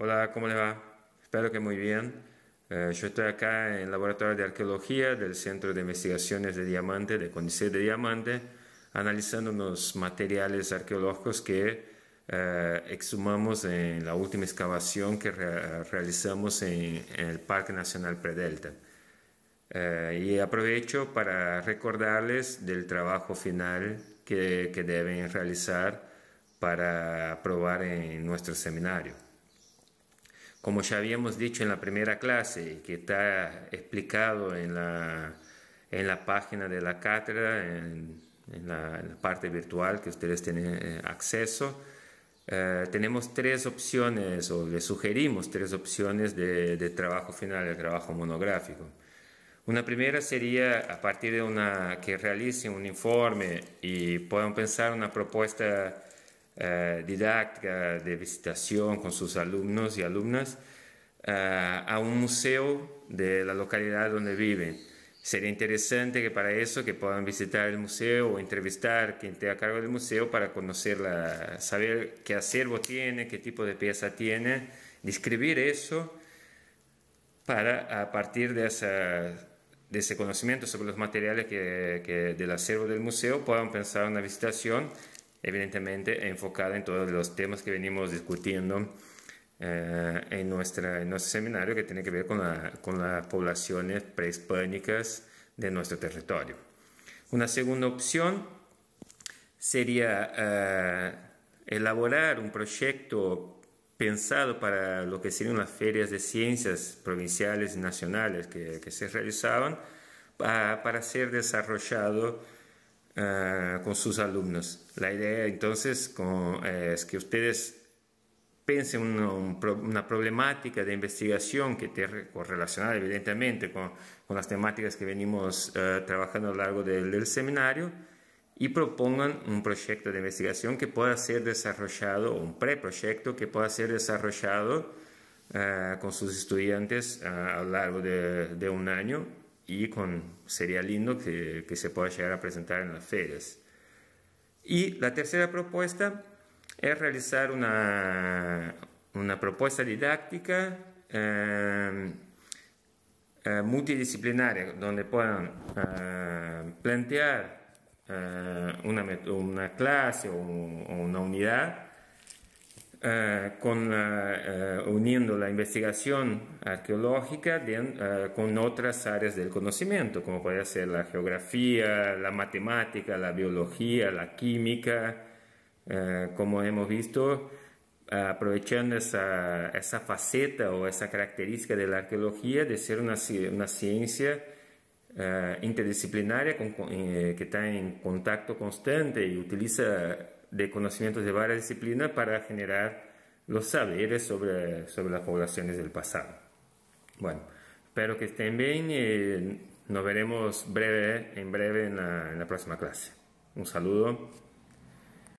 Hola, ¿cómo le va? Espero que muy bien. Eh, yo estoy acá en el Laboratorio de Arqueología del Centro de Investigaciones de Diamante, de CONICET de Diamante, analizando unos materiales arqueológicos que eh, exhumamos en la última excavación que realizamos en, el Parque Nacional Predelta. Eh, y aprovecho para recordarles del trabajo final que, que deben realizar para aprobar en nuestro seminario como ya habíamos dicho en la primera clase que está explicado en la, en la página de la cátedra, en, la, parte virtual que ustedes tienen eh, acceso, eh, tenemos tres opciones o les sugerimos tres opciones de, de trabajo final, de trabajo monográfico. Una primera sería a partir de una que realicen un informe y puedan pensar una propuesta eh, didáctica, de visitación con sus alumnos y alumnas eh, a un museo de la localidad donde viven. Sería interesante que para eso que puedan visitar el museo o entrevistar quien esté a cargo del museo para conocerla, saber qué acervo tiene, qué tipo de pieza tiene, describir eso para a partir de, ese conocimiento sobre los materiales del acervo del museo puedan pensar una visitación evidentemente enfocada en todos los temas que venimos discutiendo eh, en, en nuestro seminario que tiene que ver con, las poblaciones prehispánicas de nuestro territorio. Una segunda opción sería eh, elaborar un proyecto pensado para lo que serían las ferias de ciencias provinciales y nacionales que, se realizaban ah, para ser desarrollado eh, con sus alumnos. La idea entonces eh, es que ustedes piensen una problemática de investigación que esté correlacionada evidentemente con, las temáticas que venimos eh, trabajando a lo largo del, seminario y propongan un proyecto de investigación que pueda ser desarrollado, un preproyecto que pueda ser desarrollado con sus estudiantes a lo largo de, de, un año y con, sería lindo que, se pueda llegar a presentar en las ferias. Y la tercera propuesta es realizar una, una propuesta didáctica eh, eh, multidisciplinaria donde puedan eh, plantear una, una, clase o, una unidad eh, con, eh, eh, uniendo la investigación arqueológica con otras áreas del conocimiento, como puede ser la geografía, la matemática, la biología, la química, como hemos visto, aprovechando esa, esa, faceta o esa característica de la arqueología de ser una, ciencia interdisciplinaria que está en contacto constante y utiliza de conocimientos de varias disciplinas para generar los saberes sobre, sobre las poblaciones del pasado. Bueno, espero que estén bien y eh, nos veremos breve, en breve en la, en la próxima clase. Un saludo.